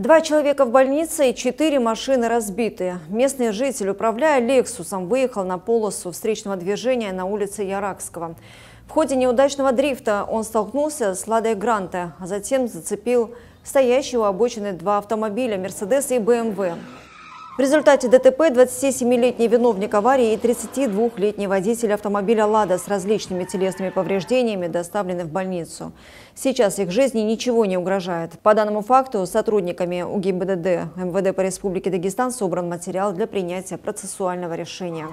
Два человека в больнице и четыре машины разбиты. Местный житель, управляя «Лексусом», выехал на полосу встречного движения на улице Яракского. В ходе неудачного дрифта он столкнулся с «Ладой Гранта», а затем зацепил стоящие у обочины два автомобиля «Мерседес» и «БМВ». В результате ДТП 27-летний виновник аварии и 32-летний водитель автомобиля «Лада» с различными телесными повреждениями доставлены в больницу. Сейчас их жизни ничего не угрожает. По данному факту сотрудниками УГИБДД МВД по Республике Дагестан собран материал для принятия процессуального решения.